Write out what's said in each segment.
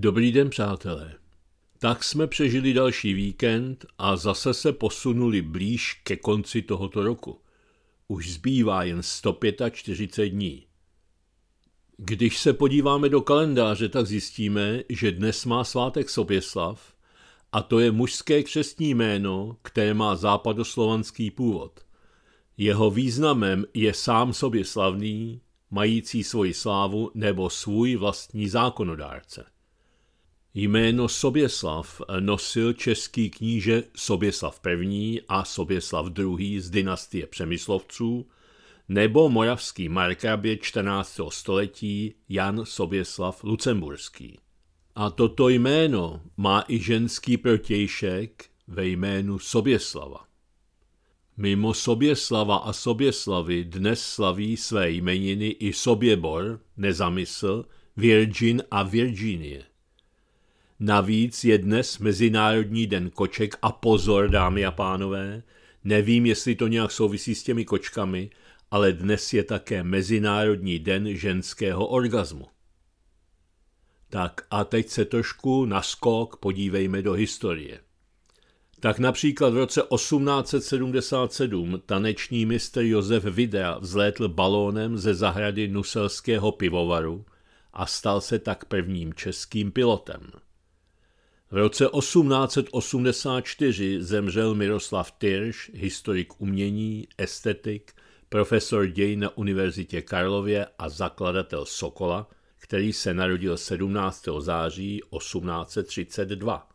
Dobrý den, přátelé. Tak jsme přežili další víkend a zase se posunuli blíž ke konci tohoto roku. Už zbývá jen 145 dní. Když se podíváme do kalendáře, tak zjistíme, že dnes má svátek Soběslav a to je mužské křestní jméno, které má západoslovanský původ. Jeho významem je sám sobě slavný, mající svoji slávu nebo svůj vlastní zákonodárce. Jméno Soběslav nosil český kníže Soběslav I. a Soběslav II. z dynastie Přemyslovců nebo moravský markrabě 14. století Jan Soběslav Lucemburský. A toto jméno má i ženský protějšek ve jménu Soběslava. Mimo Soběslava a Soběslavy dnes slaví své jmeniny i Soběbor, nezamysl, Virgin a Virginie. Navíc je dnes Mezinárodní den koček a pozor, dámy a pánové, nevím, jestli to nějak souvisí s těmi kočkami, ale dnes je také Mezinárodní den ženského orgazmu. Tak a teď se trošku na skok podívejme do historie. Tak například v roce 1877 taneční mistr Josef Vidra vzlétl balónem ze zahrady Nuselského pivovaru a stal se tak prvním českým pilotem. V roce 1884 zemřel Miroslav Tyrš, historik umění, estetik, profesor děj na Univerzitě Karlově a zakladatel Sokola, který se narodil 17. září 1832.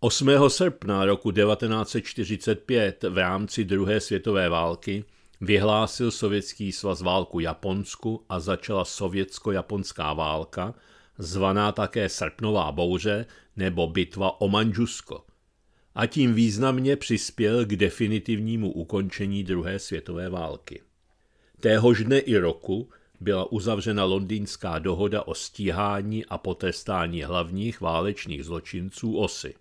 8. srpna roku 1945 v rámci druhé světové války vyhlásil Sovětský svaz válku Japonsku a začala sovětsko-japonská válka – zvaná také Srpnová bouře nebo bitva o Manžusko, a tím významně přispěl k definitivnímu ukončení druhé světové války. Téhož dne i roku byla uzavřena londýnská dohoda o stíhání a potestání hlavních válečných zločinců osy.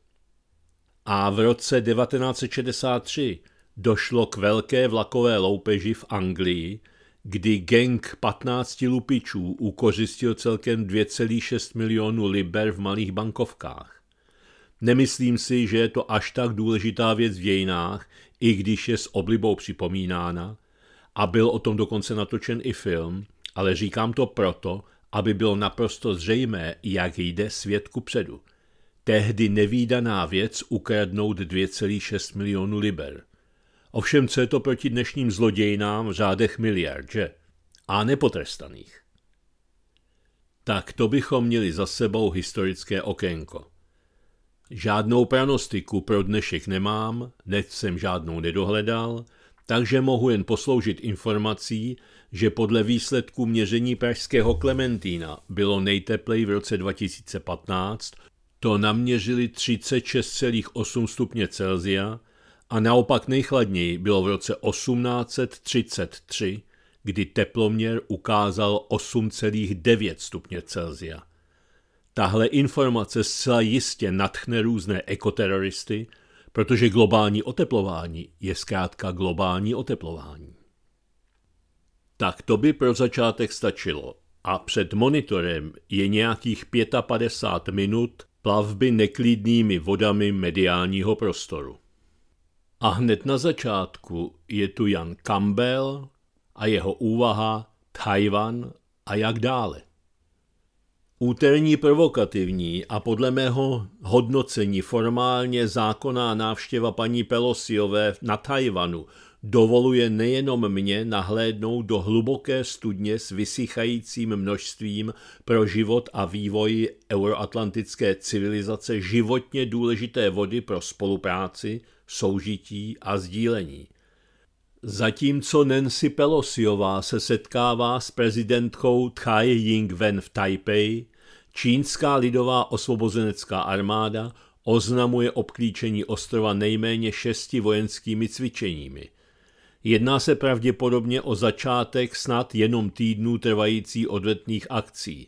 A v roce 1963 došlo k velké vlakové loupeži v Anglii, kdy gang 15 lupičů ukořistil celkem 2,6 milionu liber v malých bankovkách. Nemyslím si, že je to až tak důležitá věc v dějinách, i když je s oblibou připomínána, a byl o tom dokonce natočen i film, ale říkám to proto, aby bylo naprosto zřejmé, jak jde svět ku předu. Tehdy nevýdaná věc ukradnout 2,6 milionu liber – Ovšem, co je to proti dnešním zlodějnám v řádech miliard, že? A nepotrestaných. Tak to bychom měli za sebou historické okénko. Žádnou pranostiku pro dnešek nemám, net jsem žádnou nedohledal, takže mohu jen posloužit informací, že podle výsledků měření pražského Klementína bylo nejteplej v roce 2015, to naměřili 36,8 stupně Celsia, a naopak nejchladněji bylo v roce 1833, kdy teploměr ukázal 8,9 stupně Celsia. Tahle informace zcela jistě natchne různé ekoteroristy, protože globální oteplování je zkrátka globální oteplování. Tak to by pro začátek stačilo. A před monitorem je nějakých 55 minut plavby neklidnými vodami mediálního prostoru. A hned na začátku je tu Jan Campbell a jeho úvaha Tajvan a jak dále. Úterní provokativní a podle mého hodnocení formálně zákonná návštěva paní Pelosiové na Tajvanu dovoluje nejenom mě nahlédnout do hluboké studně s vysychajícím množstvím pro život a vývoj euroatlantické civilizace životně důležité vody pro spolupráci, soužití a sdílení. Zatímco Nancy Pelosiová se setkává s prezidentkou Tsai Ing-wen v Taipei, čínská lidová osvobozenecká armáda oznamuje obklíčení ostrova nejméně šesti vojenskými cvičeními. Jedná se pravděpodobně o začátek snad jenom týdnů trvající odvetných akcí.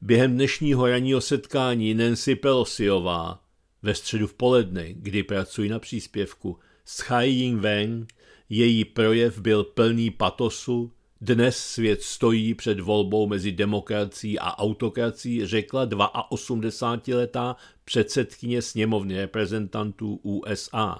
Během dnešního ranního setkání Nancy Pelosiová, ve středu v poledne, kdy pracuji na příspěvku, s Chai Ying Wang, její projev byl plný patosu, dnes svět stojí před volbou mezi demokracií a autokracií, řekla 82-letá předsedkyně sněmovny reprezentantů USA.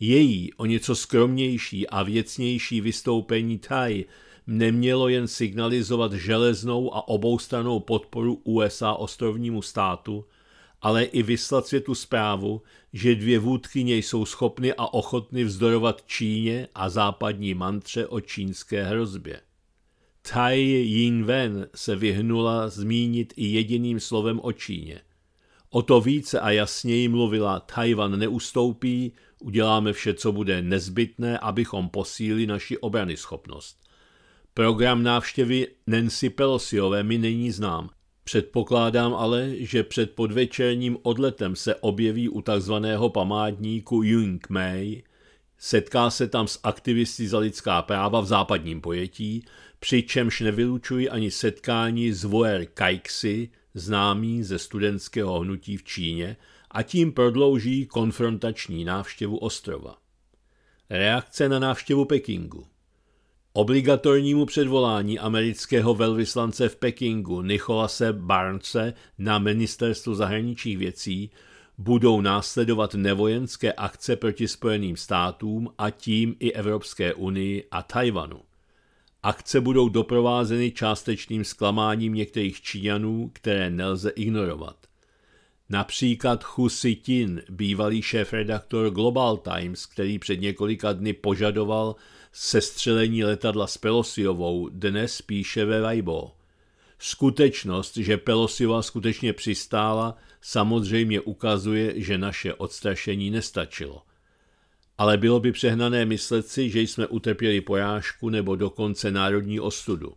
Její o něco skromnější a věcnější vystoupení Thai nemělo jen signalizovat železnou a oboustranou podporu USA ostrovnímu státu – ale i vyslat světu zprávu, že dvě vůdkyně jsou schopny a ochotny vzdorovat Číně a západní mantře o čínské hrozbě. Tai Yingwen se vyhnula zmínit i jediným slovem o Číně. O to více a jasněji mluvila Tajvan neustoupí, uděláme vše, co bude nezbytné, abychom posílili naši obrany schopnost. Program návštěvy Nancy Pelosiové mi není znám, Předpokládám ale, že před podvečerním odletem se objeví u tzv. památníku Yung Mei, setká se tam s aktivisty za lidská práva v západním pojetí, přičemž nevylučují ani setkání s Voer Kaixi, známý ze studentského hnutí v Číně, a tím prodlouží konfrontační návštěvu ostrova. Reakce na návštěvu Pekingu Obligatornímu předvolání amerického velvyslance v Pekingu Nicholase Barnese na ministerstvu zahraničních věcí budou následovat nevojenské akce proti Spojeným státům a tím i Evropské unii a Tajvanu. Akce budou doprovázeny částečným zklamáním některých Číňanů, které nelze ignorovat. Například Hu Sitin, bývalý šéf-redaktor Global Times, který před několika dny požadoval, sestřelení letadla s Pelosiovou dnes píše ve Vajbo. Skutečnost, že Pelosiova skutečně přistála, samozřejmě ukazuje, že naše odstrašení nestačilo. Ale bylo by přehnané myslet si, že jsme utrpěli pojážku nebo dokonce národní ostudu.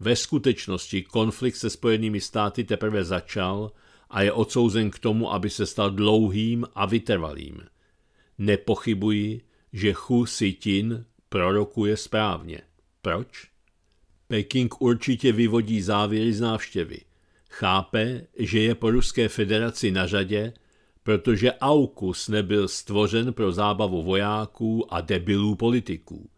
Ve skutečnosti konflikt se Spojenými státy teprve začal a je odsouzen k tomu, aby se stal dlouhým a vytrvalým. Nepochybuji, že Hu Sitin prorokuje správně. Proč? Peking určitě vyvodí závěry z návštěvy. Chápe, že je po Ruské federaci na řadě, protože AUKUS nebyl stvořen pro zábavu vojáků a debilů politiků.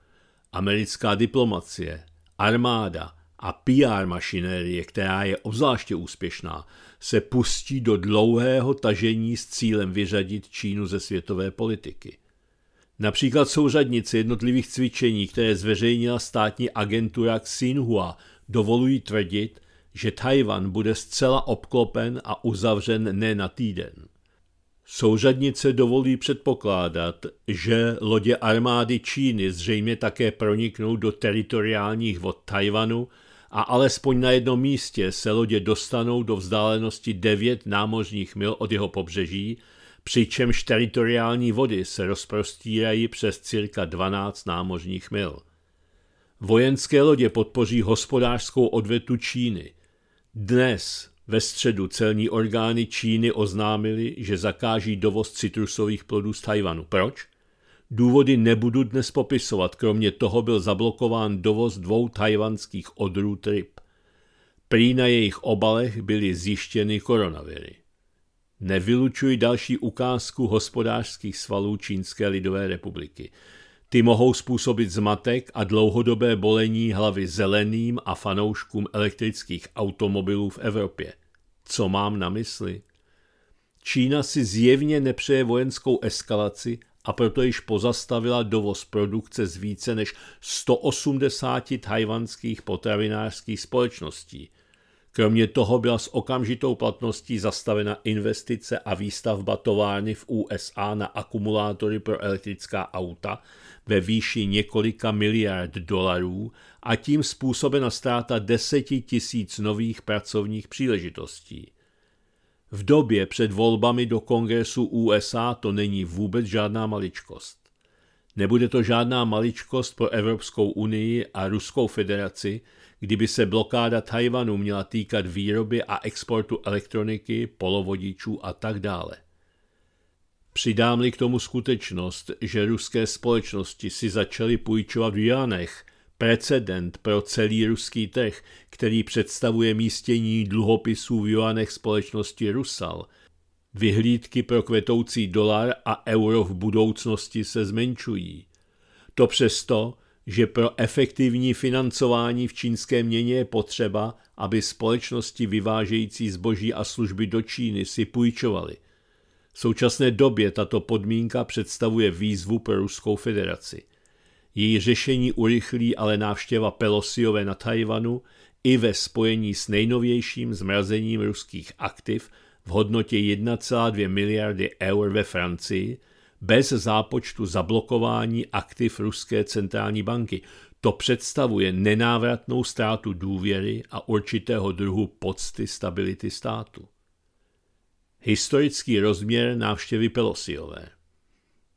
Americká diplomacie, armáda a PR mašinérie, která je obzvláště úspěšná, se pustí do dlouhého tažení s cílem vyřadit Čínu ze světové politiky. Například souřadnice jednotlivých cvičení, které zveřejnila státní agentura Xinhua, dovolují tvrdit, že Tajvan bude zcela obklopen a uzavřen ne na týden. Souřadnice dovolí předpokládat, že lodě armády Číny zřejmě také proniknou do teritoriálních vod Tajvanu a alespoň na jednom místě se lodě dostanou do vzdálenosti 9 námořních mil od jeho pobřeží přičemž teritoriální vody se rozprostírají přes cirka 12 námořních mil. Vojenské lodě podpoří hospodářskou odvetu Číny. Dnes ve středu celní orgány Číny oznámili, že zakáží dovoz citrusových plodů z Tajvanu. Proč? Důvody nebudu dnes popisovat, kromě toho byl zablokován dovoz dvou tajvanských odrůd ryb. Prý na jejich obalech byly zjištěny koronaviry. Nevylučují další ukázku hospodářských svalů Čínské lidové republiky. Ty mohou způsobit zmatek a dlouhodobé bolení hlavy zeleným a fanouškům elektrických automobilů v Evropě. Co mám na mysli? Čína si zjevně nepřeje vojenskou eskalaci a proto již pozastavila dovoz produkce z více než 180 tajvanských potravinářských společností – Kromě toho byla s okamžitou platností zastavena investice a výstavba továrny v USA na akumulátory pro elektrická auta ve výši několika miliard dolarů a tím způsobena ztráta deseti tisíc nových pracovních příležitostí. V době před volbami do kongresu USA to není vůbec žádná maličkost. Nebude to žádná maličkost pro Evropskou unii a Ruskou federaci, Kdyby se blokáda Tajvanu měla týkat výroby a exportu elektroniky, polovodičů a tak dále. Přidám-li k tomu skutečnost, že ruské společnosti si začaly půjčovat v Janech, precedent pro celý ruský trh, který představuje místění dluhopisů v Janech společnosti Rusal, vyhlídky pro kvetoucí dolar a euro v budoucnosti se zmenšují. To přesto, že pro efektivní financování v čínské měně je potřeba, aby společnosti vyvážející zboží a služby do Číny si půjčovaly. V současné době tato podmínka představuje výzvu pro Ruskou federaci. Její řešení urychlí ale návštěva Pelosiové na Tajvanu i ve spojení s nejnovějším zmrazením ruských aktiv v hodnotě 1,2 miliardy eur ve Francii – bez zápočtu zablokování aktiv Ruské centrální banky. To představuje nenávratnou ztrátu důvěry a určitého druhu pocty stability státu. Historický rozměr návštěvy Pelosiové.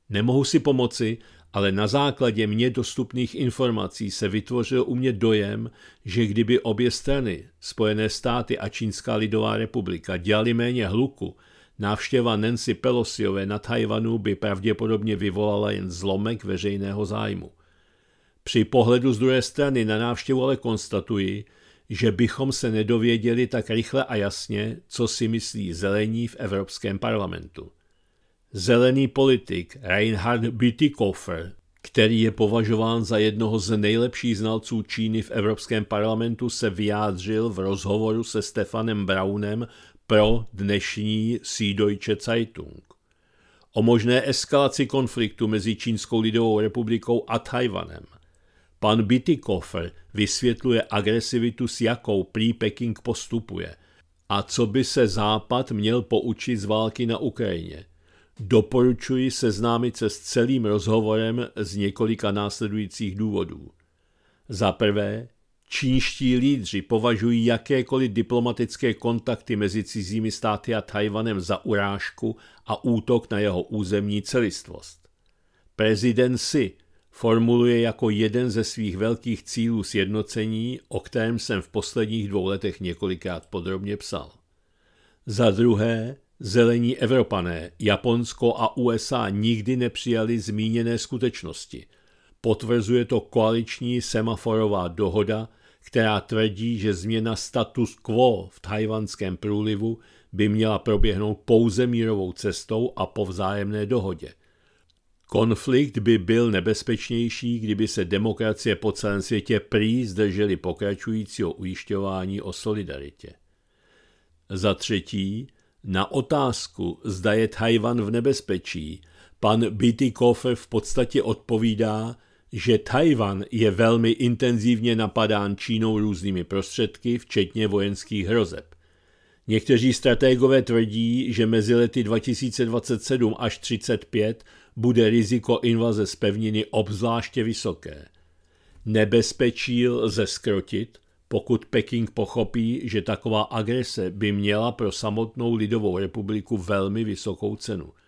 Nemohu si pomoci, ale na základě mně dostupných informací se vytvořil u mě dojem, že kdyby obě strany, Spojené státy a Čínská lidová republika, dělali méně hluku Návštěva Nancy Pelosiové na Tajvanu by pravděpodobně vyvolala jen zlomek veřejného zájmu. Při pohledu z druhé strany na návštěvu ale konstatuji, že bychom se nedověděli tak rychle a jasně, co si myslí zelení v Evropském parlamentu. Zelený politik Reinhard Bütikofer, který je považován za jednoho z nejlepších znalců Číny v Evropském parlamentu, se vyjádřil v rozhovoru se Stefanem Braunem pro dnešní Süddeutsche Zeitung. O možné eskalaci konfliktu mezi Čínskou lidovou republikou a Tajvanem. Pan Bitikofer vysvětluje agresivitu, s jakou prý Peking postupuje a co by se Západ měl poučit z války na Ukrajině. Doporučuji seznámit se s celým rozhovorem z několika následujících důvodů. Za prvé, Čínští lídři považují jakékoliv diplomatické kontakty mezi cizími státy a Tajvanem za urážku a útok na jeho územní celistvost. Prezident si formuluje jako jeden ze svých velkých cílů sjednocení, o kterém jsem v posledních dvou letech několikrát podrobně psal. Za druhé, zelení Evropané, Japonsko a USA nikdy nepřijali zmíněné skutečnosti – Potvrzuje to koaliční semaforová dohoda, která tvrdí, že změna status quo v tajvanském průlivu by měla proběhnout pouze mírovou cestou a po vzájemné dohodě. Konflikt by byl nebezpečnější, kdyby se demokracie po celém světě prý zdržely pokračujícího ujišťování o solidaritě. Za třetí, na otázku, zda je Tajvan v nebezpečí, pan Bitykofer v podstatě odpovídá, že Tajvan je velmi intenzivně napadán Čínou různými prostředky, včetně vojenských hrozeb. Někteří strategové tvrdí, že mezi lety 2027 až 35 bude riziko invaze z pevniny obzvláště vysoké. Nebezpečí lze skrotit, pokud Peking pochopí, že taková agrese by měla pro samotnou lidovou republiku velmi vysokou cenu –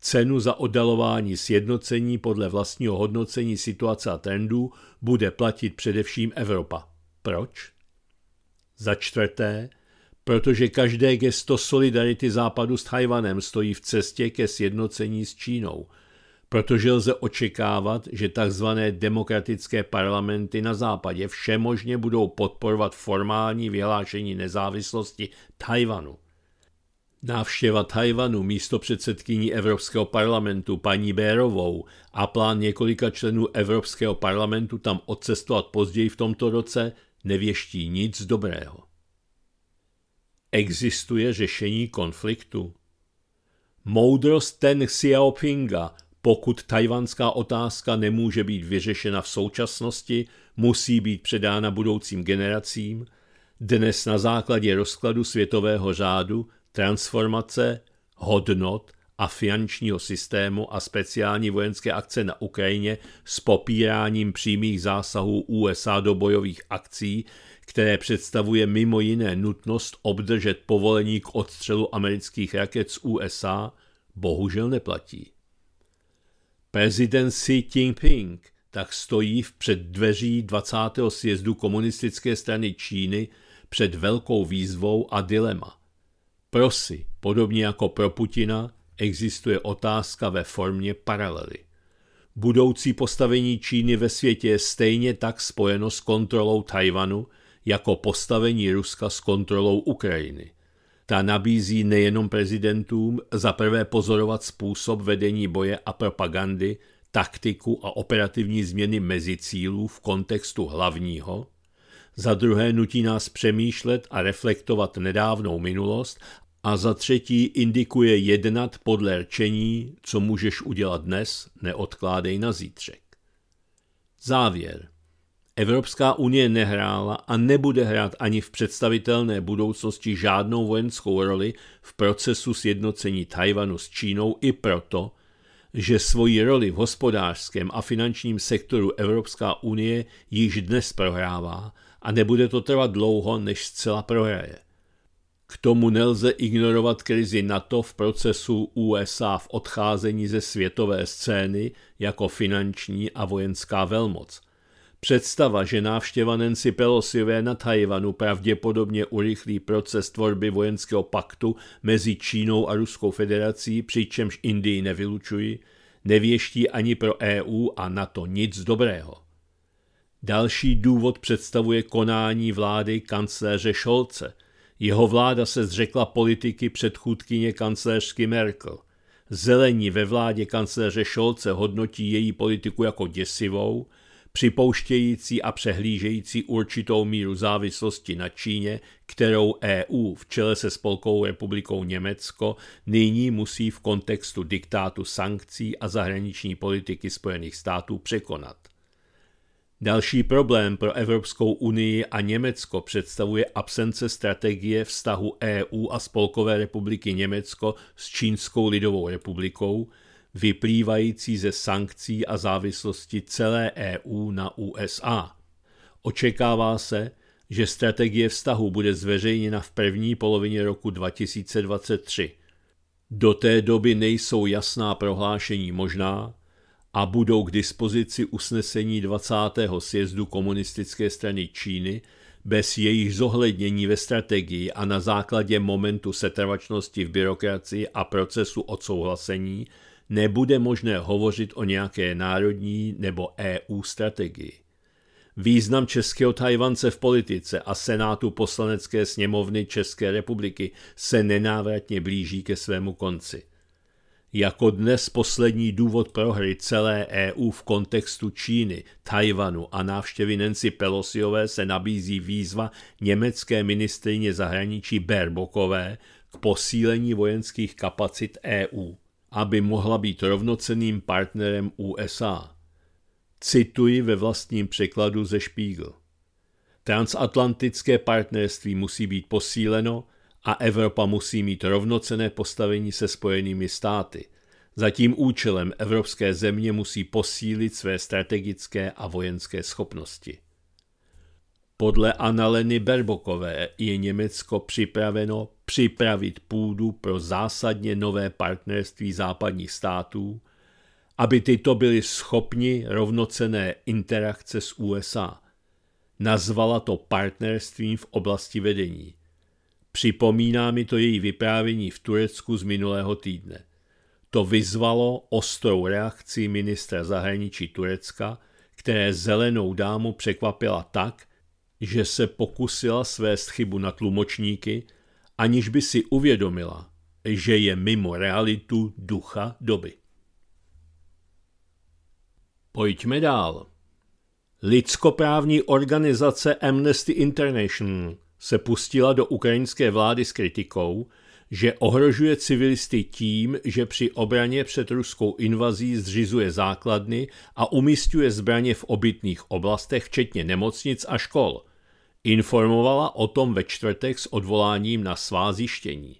Cenu za oddalování sjednocení podle vlastního hodnocení situace a trendů bude platit především Evropa. Proč? Za čtvrté, protože každé gesto solidarity Západu s Tajvanem stojí v cestě ke sjednocení s Čínou, protože lze očekávat, že tzv. demokratické parlamenty na Západě všemožně budou podporovat formální vyhlášení nezávislosti Tajvanu – Návštěva Tajvanu místo předsedkyní Evropského parlamentu paní Bérovou a plán několika členů Evropského parlamentu tam odcestovat později v tomto roce nevěští nic dobrého. Existuje řešení konfliktu? Moudrost Ten Xiaopinga, pokud tajvanská otázka nemůže být vyřešena v současnosti, musí být předána budoucím generacím, dnes na základě rozkladu světového řádu transformace hodnot a finančního systému a speciální vojenské akce na Ukrajině s popíráním přímých zásahů USA do bojových akcí, které představuje mimo jiné nutnost obdržet povolení k odstřelu amerických raket z USA, bohužel neplatí. Prezident Xi Jinping tak stojí v předdveří 20. sjezdu komunistické strany Číny před velkou výzvou a dilema – prosy, podobně jako pro Putina, existuje otázka ve formě paralely. Budoucí postavení Číny ve světě je stejně tak spojeno s kontrolou Tajvanu, jako postavení Ruska s kontrolou Ukrajiny. Ta nabízí nejenom prezidentům zaprvé pozorovat způsob vedení boje a propagandy, taktiku a operativní změny mezi cílů v kontextu hlavního, za druhé nutí nás přemýšlet a reflektovat nedávnou minulost a za třetí indikuje jednat podle rčení, co můžeš udělat dnes, neodkládej na zítřek. Závěr. Evropská unie nehrála a nebude hrát ani v představitelné budoucnosti žádnou vojenskou roli v procesu sjednocení Tajvanu s Čínou i proto, že svoji roli v hospodářském a finančním sektoru Evropská unie již dnes prohrává a nebude to trvat dlouho, než zcela prohraje. K tomu nelze ignorovat krizi NATO v procesu USA v odcházení ze světové scény jako finanční a vojenská velmoc. Představa, že návštěva Nancy Pelosiové na Tajvanu pravděpodobně urychlí proces tvorby vojenského paktu mezi Čínou a Ruskou federací, přičemž Indii nevylučují, nevěští ani pro EU a NATO nic dobrého. Další důvod představuje konání vlády kancléře Šolce – jeho vláda se zřekla politiky předchůdkyně kancléřsky Merkel. Zelení ve vládě kancléře Scholze hodnotí její politiku jako děsivou, připouštějící a přehlížející určitou míru závislosti na Číně, kterou EU v čele se Spolkovou republikou Německo nyní musí v kontextu diktátu sankcí a zahraniční politiky Spojených států překonat. Další problém pro Evropskou unii a Německo představuje absence strategie vztahu EU a Spolkové republiky Německo s Čínskou lidovou republikou, vyplývající ze sankcí a závislosti celé EU na USA. Očekává se, že strategie vztahu bude zveřejněna v první polovině roku 2023. Do té doby nejsou jasná prohlášení možná, a budou k dispozici usnesení 20. sjezdu komunistické strany Číny, bez jejich zohlednění ve strategii a na základě momentu setrvačnosti v byrokracii a procesu odsouhlasení nebude možné hovořit o nějaké národní nebo EU strategii. Význam českého Tajvance v politice a Senátu poslanecké sněmovny České republiky se nenávratně blíží ke svému konci jako dnes poslední důvod prohry celé EU v kontextu Číny, Tajvanu a návštěvy Nancy Pelosiové se nabízí výzva německé ministrině zahraničí Berbokové k posílení vojenských kapacit EU, aby mohla být rovnocenným partnerem USA. Cituji ve vlastním překladu ze Spiegel. Transatlantické partnerství musí být posíleno, a Evropa musí mít rovnocené postavení se spojenými státy. Za tím účelem evropské země musí posílit své strategické a vojenské schopnosti. Podle Analeny Berbokové je Německo připraveno připravit půdu pro zásadně nové partnerství západních států, aby tyto byly schopni rovnocené interakce s USA. Nazvala to partnerstvím v oblasti vedení – Připomíná mi to její vyprávění v Turecku z minulého týdne. To vyzvalo ostrou reakci ministra zahraničí Turecka, které zelenou dámu překvapila tak, že se pokusila svést chybu na tlumočníky, aniž by si uvědomila, že je mimo realitu ducha doby. Pojďme dál. Lidskoprávní organizace Amnesty International – se pustila do ukrajinské vlády s kritikou, že ohrožuje civilisty tím, že při obraně před ruskou invazí zřizuje základny a umistuje zbraně v obytných oblastech, včetně nemocnic a škol. Informovala o tom ve čtvrtek s odvoláním na svá zjištění.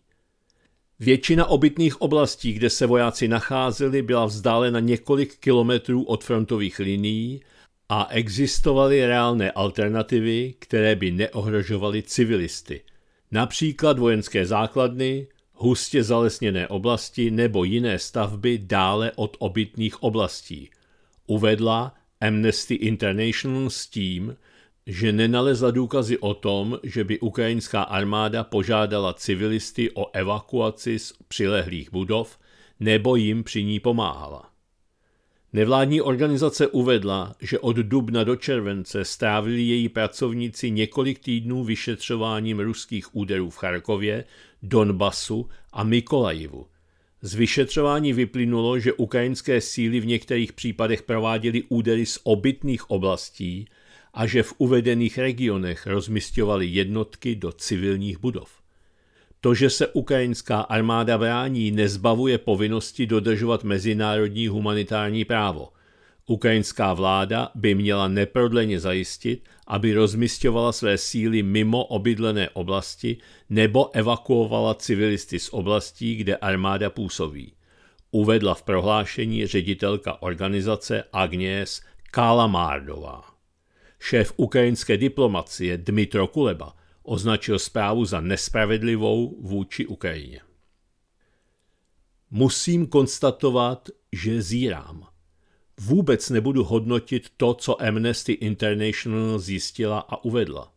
Většina obytných oblastí, kde se vojáci nacházeli, byla vzdálena několik kilometrů od frontových linií a existovaly reálné alternativy, které by neohrožovaly civilisty, například vojenské základny, hustě zalesněné oblasti nebo jiné stavby dále od obytných oblastí. Uvedla Amnesty International s tím, že nenalezla důkazy o tom, že by ukrajinská armáda požádala civilisty o evakuaci z přilehlých budov nebo jim při ní pomáhala. Nevládní organizace uvedla, že od dubna do července strávili její pracovníci několik týdnů vyšetřováním ruských úderů v Charkově, Donbasu a Mikolajivu. Z vyšetřování vyplynulo, že ukrajinské síly v některých případech prováděly údery z obytných oblastí a že v uvedených regionech rozmistovali jednotky do civilních budov. To, že se ukrajinská armáda brání, nezbavuje povinnosti dodržovat mezinárodní humanitární právo. Ukrajinská vláda by měla neprodleně zajistit, aby rozmistěvala své síly mimo obydlené oblasti nebo evakuovala civilisty z oblastí, kde armáda působí. Uvedla v prohlášení ředitelka organizace Agnes Kalamárdová. Šéf ukrajinské diplomacie Dmitro Kuleba označil zprávu za nespravedlivou vůči Ukrajině. Musím konstatovat, že zírám. Vůbec nebudu hodnotit to, co Amnesty International zjistila a uvedla.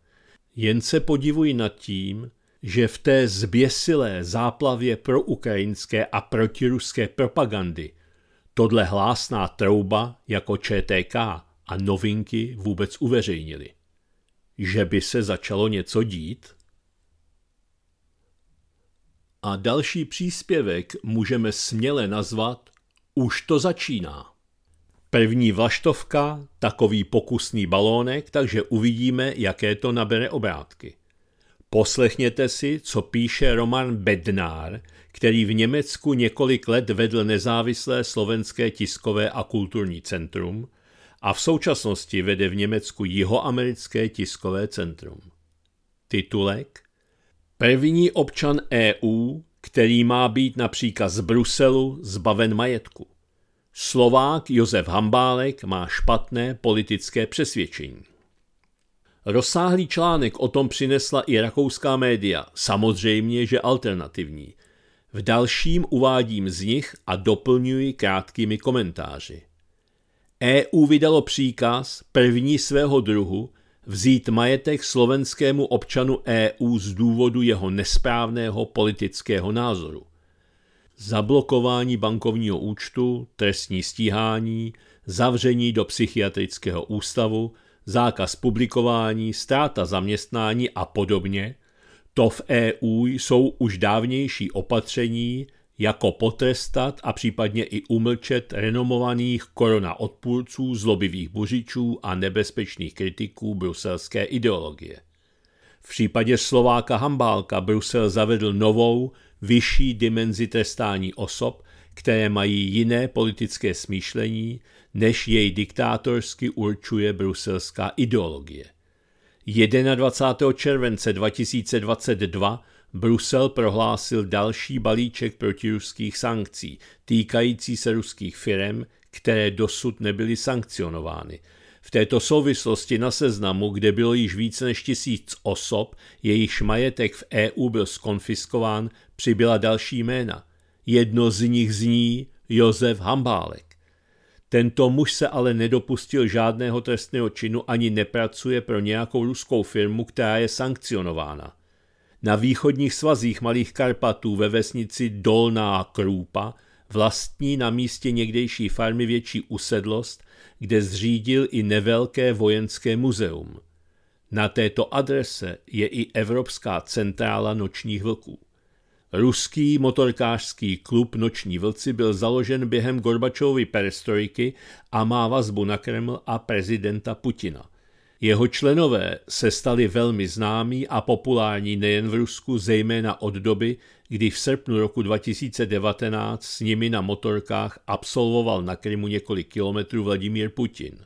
Jen se podivuji nad tím, že v té zběsilé záplavě pro ukrajinské a protiruské propagandy tohle hlásná trouba jako ČTK a novinky vůbec uveřejnili že by se začalo něco dít? A další příspěvek můžeme směle nazvat Už to začíná. Pevní vlaštovka, takový pokusný balónek, takže uvidíme, jaké to nabere obrátky. Poslechněte si, co píše Roman Bednár, který v Německu několik let vedl nezávislé slovenské tiskové a kulturní centrum – a v současnosti vede v Německu jihoamerické tiskové centrum. Titulek První občan EU, který má být například z Bruselu zbaven majetku. Slovák Josef Hambálek má špatné politické přesvědčení. Rozsáhlý článek o tom přinesla i rakouská média, samozřejmě, že alternativní. V dalším uvádím z nich a doplňuji krátkými komentáři. EU vydalo příkaz první svého druhu vzít majetek slovenskému občanu EU z důvodu jeho nesprávného politického názoru. Zablokování bankovního účtu, trestní stíhání, zavření do psychiatrického ústavu, zákaz publikování, ztráta zaměstnání a podobně, to v EU jsou už dávnější opatření, jako potrestat a případně i umlčet renomovaných korona odpůrců, zlobivých buřičů a nebezpečných kritiků bruselské ideologie. V případě Slováka Hambálka Brusel zavedl novou, vyšší dimenzi trestání osob, které mají jiné politické smýšlení, než jej diktátorsky určuje bruselská ideologie. 21. července 2022 Brusel prohlásil další balíček protiruských sankcí, týkající se ruských firm, které dosud nebyly sankcionovány. V této souvislosti na seznamu, kde bylo již více než tisíc osob, jejichž majetek v EU byl skonfiskován, přibyla další jména. Jedno z nich zní Josef Hambálek. Tento muž se ale nedopustil žádného trestného činu ani nepracuje pro nějakou ruskou firmu, která je sankcionována. Na východních svazích Malých Karpatů ve vesnici Dolná Krůpa vlastní na místě někdejší farmy větší usedlost, kde zřídil i nevelké vojenské muzeum. Na této adrese je i Evropská centrála nočních vlků. Ruský motorkářský klub Noční vlci byl založen během Gorbačovy perestrojky a má vazbu na Kreml a prezidenta Putina. Jeho členové se stali velmi známí a populární nejen v Rusku, zejména od doby, kdy v srpnu roku 2019 s nimi na motorkách absolvoval na Krymu několik kilometrů Vladimír Putin.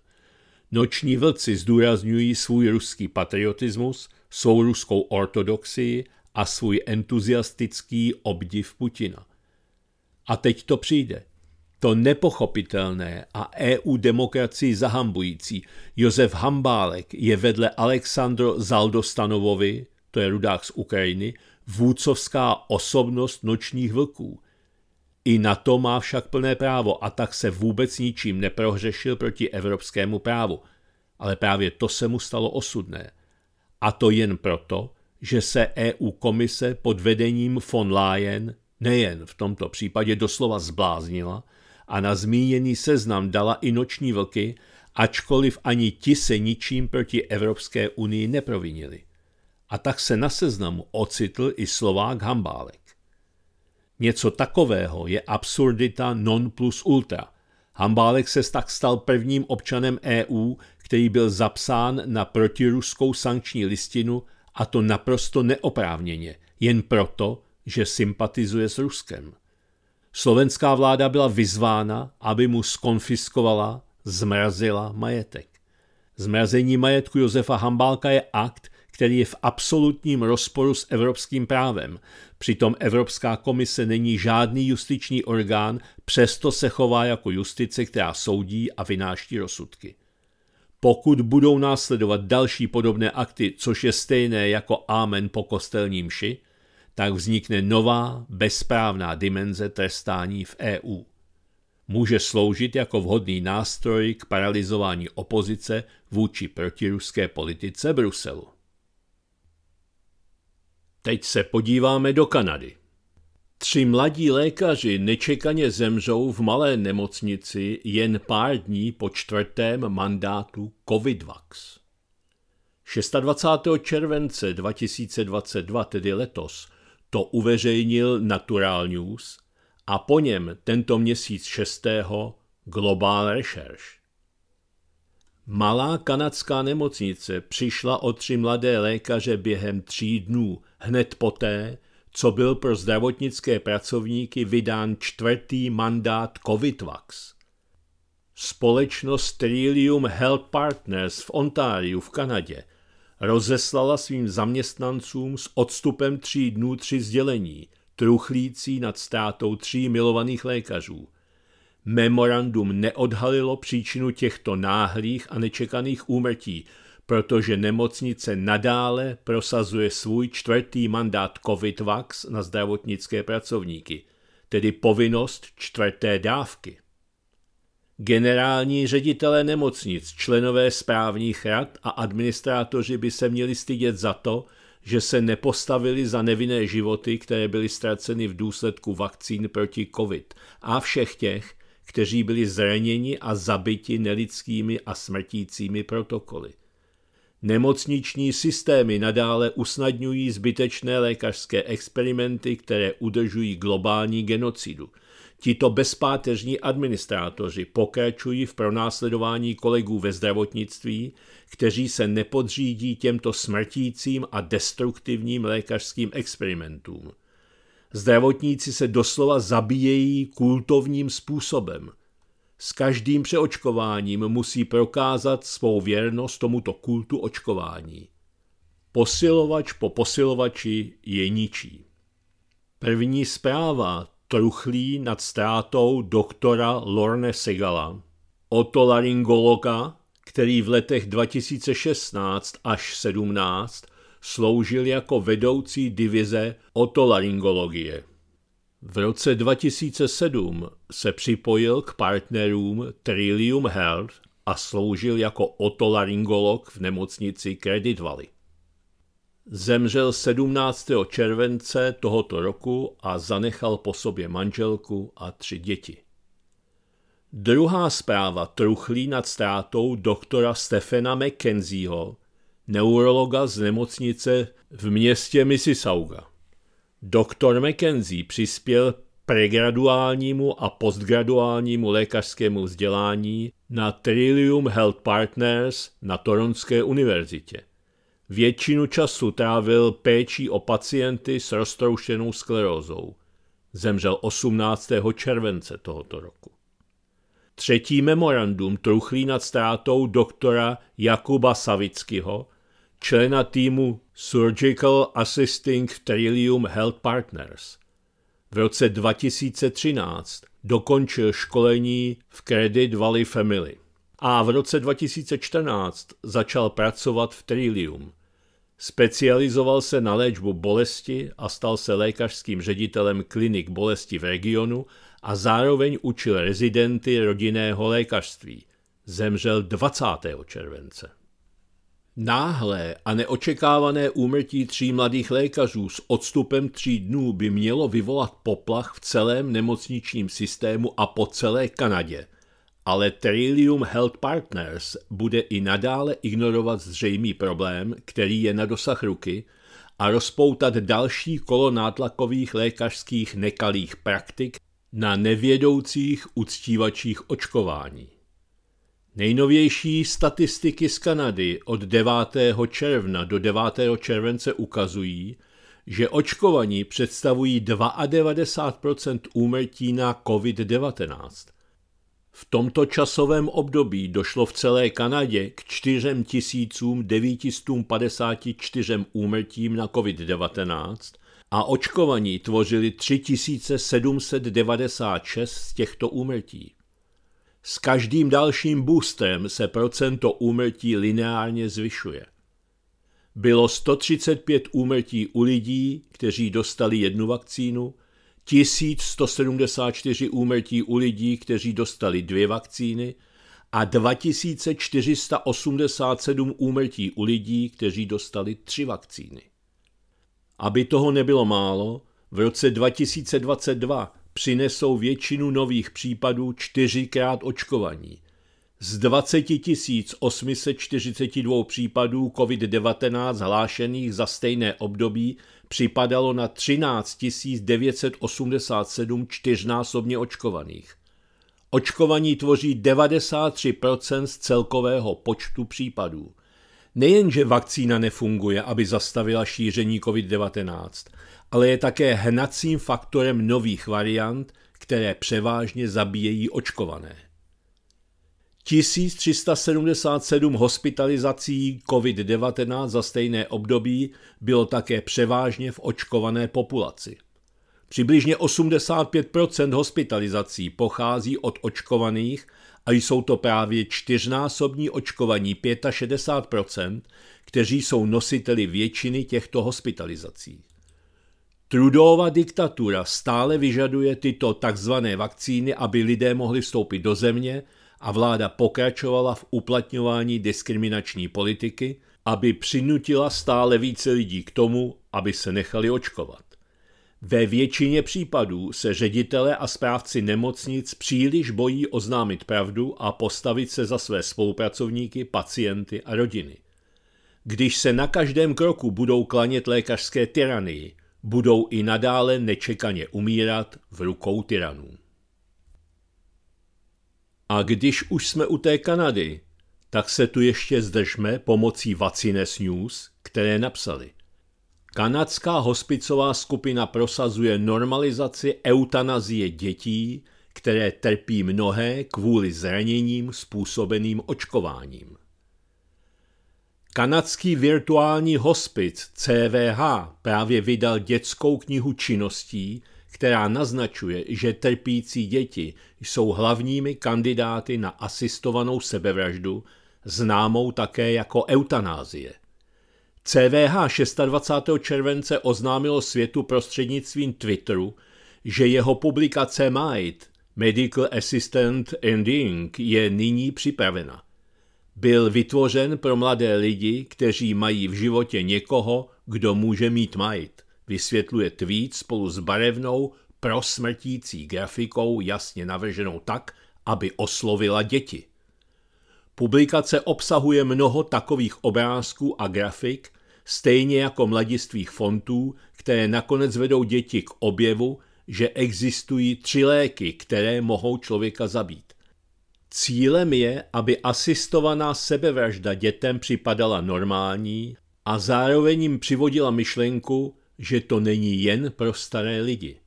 Noční vlci zdůrazňují svůj ruský patriotismus, svou ruskou ortodoxii a svůj entuziastický obdiv Putina. A teď to přijde – to nepochopitelné a EU demokracii zahambující Josef Hambálek je vedle Alexandro Zaldostanovovi, to je rudák z Ukrajiny, vůcovská osobnost nočních vlků. I na to má však plné právo a tak se vůbec ničím neprohřešil proti evropskému právu. Ale právě to se mu stalo osudné. A to jen proto, že se EU komise pod vedením von Leyen nejen v tomto případě doslova zbláznila, a na zmíněný seznam dala i noční vlky, ačkoliv ani ti se ničím proti Evropské unii neprovinili. A tak se na seznamu ocitl i Slovák Hambálek. Něco takového je absurdita non plus ultra. Hambálek se tak stal prvním občanem EU, který byl zapsán na protiruskou sankční listinu a to naprosto neoprávněně, jen proto, že sympatizuje s Ruskem. Slovenská vláda byla vyzvána, aby mu skonfiskovala, zmrazila majetek. Zmrazení majetku Josefa Hambálka je akt, který je v absolutním rozporu s evropským právem. Přitom Evropská komise není žádný justiční orgán, přesto se chová jako justice, která soudí a vynáší rozsudky. Pokud budou následovat další podobné akty, což je stejné jako amen po kostelním ši, tak vznikne nová bezprávná dimenze trestání v EU. Může sloužit jako vhodný nástroj k paralizování opozice vůči protiruské politice Bruselu. Teď se podíváme do Kanady. Tři mladí lékaři nečekaně zemřou v malé nemocnici jen pár dní po čtvrtém mandátu COVIDVAX. 26. července 2022, tedy letos, to uveřejnil Natural News a po něm tento měsíc 6. Global Research. Malá kanadská nemocnice přišla o tři mladé lékaře během tří dnů, hned poté, co byl pro zdravotnické pracovníky vydán čtvrtý mandát COVIDVAX. Společnost Trillium Health Partners v Ontáriu v Kanadě – rozeslala svým zaměstnancům s odstupem tří dnů tři sdělení, truchlící nad státou tří milovaných lékařů. Memorandum neodhalilo příčinu těchto náhlých a nečekaných úmrtí, protože nemocnice nadále prosazuje svůj čtvrtý mandát COVID-vax na zdravotnické pracovníky, tedy povinnost čtvrté dávky. Generální ředitelé nemocnic, členové správních rad a administrátoři by se měli stydět za to, že se nepostavili za nevinné životy, které byly ztraceny v důsledku vakcín proti COVID a všech těch, kteří byli zraněni a zabiti nelidskými a smrtícími protokoly. Nemocniční systémy nadále usnadňují zbytečné lékařské experimenty, které udržují globální genocidu – Tito bezpáteřní administrátoři pokračují v pronásledování kolegů ve zdravotnictví, kteří se nepodřídí těmto smrtícím a destruktivním lékařským experimentům. Zdravotníci se doslova zabíjejí kultovním způsobem. S každým přeočkováním musí prokázat svou věrnost tomuto kultu očkování. Posilovač po posilovači je ničí. První zpráva truchlí nad ztrátou doktora Lorne Segala, otolaryngologa, který v letech 2016 až 17 sloužil jako vedoucí divize otolaryngologie. V roce 2007 se připojil k partnerům Trillium Health a sloužil jako otolaryngolog v nemocnici Credit Valley. Zemřel 17. července tohoto roku a zanechal po sobě manželku a tři děti. Druhá zpráva truchlí nad ztrátou doktora Stefana McKenzieho, neurologa z nemocnice v městě Mississauga. Doktor McKenzie přispěl pregraduálnímu a postgraduálnímu lékařskému vzdělání na Trillium Health Partners na Toronské univerzitě. Většinu času trávil péčí o pacienty s roztroušenou sklerózou. Zemřel 18. července tohoto roku. Třetí memorandum truchlí nad ztrátou doktora Jakuba Savickyho, člena týmu Surgical Assisting Trillium Health Partners. V roce 2013 dokončil školení v Credit Valley Family a v roce 2014 začal pracovat v Trillium Specializoval se na léčbu bolesti a stal se lékařským ředitelem klinik bolesti v regionu a zároveň učil rezidenty rodinného lékařství. Zemřel 20. července. Náhlé a neočekávané úmrtí tří mladých lékařů s odstupem tří dnů by mělo vyvolat poplach v celém nemocničním systému a po celé Kanadě – ale Trillium Health Partners bude i nadále ignorovat zřejmý problém, který je na dosah ruky, a rozpoutat další kolo nátlakových lékařských nekalých praktik na nevědoucích uctívačích očkování. Nejnovější statistiky z Kanady od 9. června do 9. července ukazují, že očkovaní představují 92 úmrtí na COVID-19 v tomto časovém období došlo v celé Kanadě k 4954 úmrtím na COVID-19 a očkovaní tvořili 3796 z těchto úmrtí. S každým dalším boostem se procento úmrtí lineárně zvyšuje. Bylo 135 úmrtí u lidí, kteří dostali jednu vakcínu, 1174 úmrtí u lidí, kteří dostali dvě vakcíny a 2487 úmrtí u lidí, kteří dostali tři vakcíny. Aby toho nebylo málo, v roce 2022 přinesou většinu nových případů čtyřikrát očkovaní. Z 20 842 případů COVID-19 hlášených za stejné období připadalo na 13 987 čtyřnásobně očkovaných. Očkovaní tvoří 93% z celkového počtu případů. Nejenže vakcína nefunguje, aby zastavila šíření COVID-19, ale je také hnacím faktorem nových variant, které převážně zabíjejí očkované. 1377 hospitalizací COVID-19 za stejné období bylo také převážně v očkované populaci. Přibližně 85 hospitalizací pochází od očkovaných a jsou to právě čtyřnásobní očkovaní 65 kteří jsou nositeli většiny těchto hospitalizací. Trudova diktatura stále vyžaduje tyto tzv. vakcíny, aby lidé mohli vstoupit do země a vláda pokračovala v uplatňování diskriminační politiky, aby přinutila stále více lidí k tomu, aby se nechali očkovat. Ve většině případů se ředitele a správci nemocnic příliš bojí oznámit pravdu a postavit se za své spolupracovníky, pacienty a rodiny. Když se na každém kroku budou klanět lékařské tyranii, budou i nadále nečekaně umírat v rukou tyranům. A když už jsme u té Kanady, tak se tu ještě zdržme pomocí Vacines News, které napsali. Kanadská hospicová skupina prosazuje normalizaci eutanazie dětí, které trpí mnohé kvůli zraněním způsobeným očkováním. Kanadský virtuální hospic CVH právě vydal dětskou knihu činností, která naznačuje, že trpící děti jsou hlavními kandidáty na asistovanou sebevraždu, známou také jako eutanázie. CVH 26. července oznámilo světu prostřednictvím Twitteru, že jeho publikace Might Medical Assistant Ending, je nyní připravena. Byl vytvořen pro mladé lidi, kteří mají v životě někoho, kdo může mít Might vysvětluje tweet spolu s barevnou, prosmrtící grafikou jasně navrženou tak, aby oslovila děti. Publikace obsahuje mnoho takových obrázků a grafik, stejně jako mladistvých fontů, které nakonec vedou děti k objevu, že existují tři léky, které mohou člověka zabít. Cílem je, aby asistovaná sebevražda dětem připadala normální a zároveň jim přivodila myšlenku, že to není jen pro staré lidi.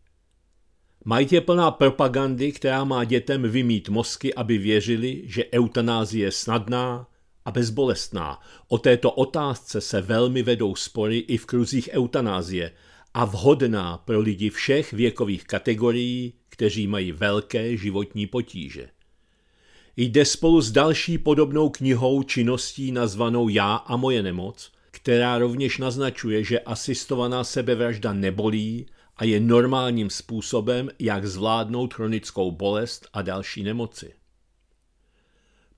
Mají je plná propagandy, která má dětem vymít mozky, aby věřili, že eutanázie je snadná a bezbolestná. O této otázce se velmi vedou spory i v kruzích eutanázie a vhodná pro lidi všech věkových kategorií, kteří mají velké životní potíže. Jde spolu s další podobnou knihou činností nazvanou Já a moje nemoc – která rovněž naznačuje, že asistovaná sebevražda nebolí a je normálním způsobem, jak zvládnout chronickou bolest a další nemoci.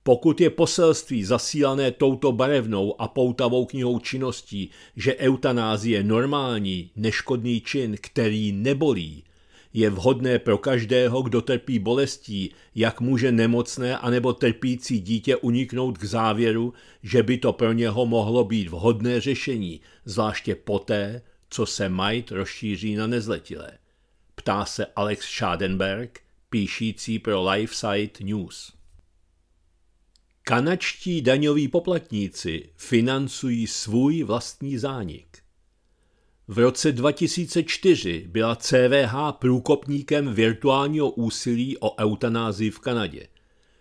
Pokud je poselství zasílané touto barevnou a poutavou knihou činností, že eutanázie je normální, neškodný čin, který nebolí, je vhodné pro každého, kdo trpí bolestí, jak může nemocné anebo trpící dítě uniknout k závěru, že by to pro něho mohlo být vhodné řešení, zvláště poté, co se majit rozšíří na nezletilé. Ptá se Alex Schadenberg, píšící pro LifeSite News. Kanačtí daňoví poplatníci financují svůj vlastní zánik. V roce 2004 byla CVH průkopníkem virtuálního úsilí o eutanázii v Kanadě.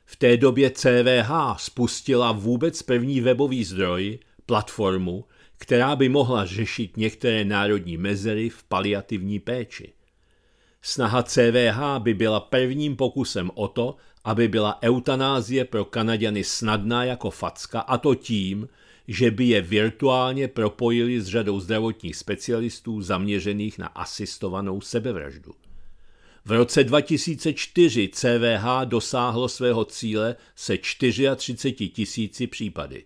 V té době CVH spustila vůbec první webový zdroj, platformu, která by mohla řešit některé národní mezery v paliativní péči. Snaha CVH by byla prvním pokusem o to, aby byla eutanázie pro Kanaděny snadná jako facka a to tím, že by je virtuálně propojili s řadou zdravotních specialistů zaměřených na asistovanou sebevraždu. V roce 2004 CVH dosáhlo svého cíle se 34 tisíci případy.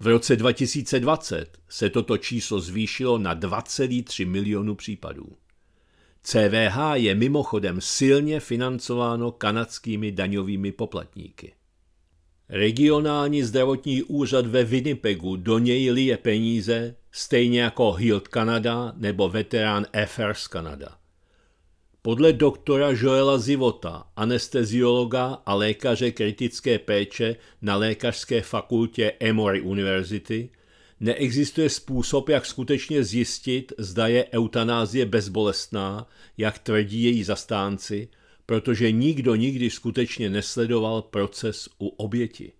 V roce 2020 se toto číslo zvýšilo na 2,3 milionu případů. CVH je mimochodem silně financováno kanadskými daňovými poplatníky. Regionální zdravotní úřad ve Winnipegu do něj lije peníze, stejně jako Hilt Canada nebo veterán Affairs Canada. Podle doktora Joela Zivota, anesteziologa a lékaře kritické péče na lékařské fakultě Emory University, neexistuje způsob, jak skutečně zjistit, zda je eutanázie bezbolestná, jak tvrdí její zastánci – protože nikdo nikdy skutečně nesledoval proces u oběti.